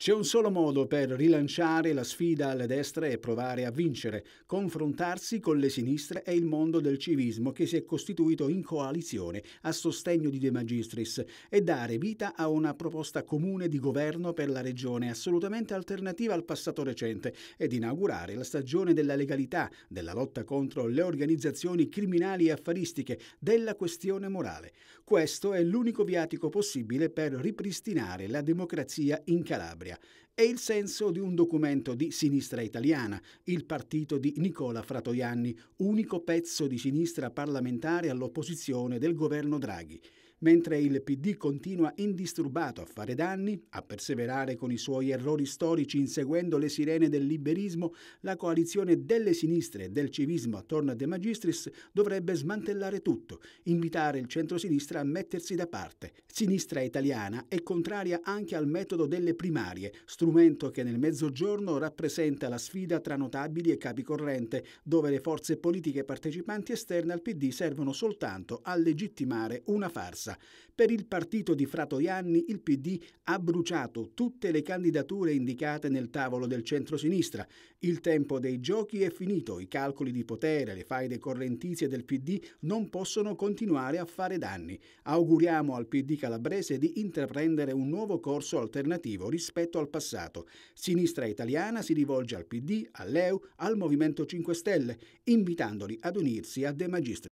C'è un solo modo per rilanciare la sfida alle destre e provare a vincere, confrontarsi con le sinistre e il mondo del civismo che si è costituito in coalizione a sostegno di De Magistris e dare vita a una proposta comune di governo per la regione assolutamente alternativa al passato recente ed inaugurare la stagione della legalità, della lotta contro le organizzazioni criminali e affaristiche, della questione morale. Questo è l'unico viatico possibile per ripristinare la democrazia in Calabria storia. È il senso di un documento di sinistra italiana, il partito di Nicola Fratoianni, unico pezzo di sinistra parlamentare all'opposizione del governo Draghi. Mentre il PD continua indisturbato a fare danni, a perseverare con i suoi errori storici inseguendo le sirene del liberismo, la coalizione delle sinistre e del civismo attorno a De Magistris dovrebbe smantellare tutto, invitare il centrosinistra a mettersi da parte. Sinistra italiana è contraria anche al metodo delle primarie, strumento che nel mezzogiorno rappresenta la sfida tra notabili e capi corrente, dove le forze politiche partecipanti esterne al PD servono soltanto a legittimare una farsa massa. Per il partito di Fratoianni il PD ha bruciato tutte le candidature indicate nel tavolo del centro-sinistra. Il tempo dei giochi è finito, i calcoli di potere, le faide correntizie del PD non possono continuare a fare danni. Auguriamo al PD calabrese di intraprendere un nuovo corso alternativo rispetto al passato. Sinistra italiana si rivolge al PD, all'EU, al Movimento 5 Stelle, invitandoli ad unirsi a De Magistri.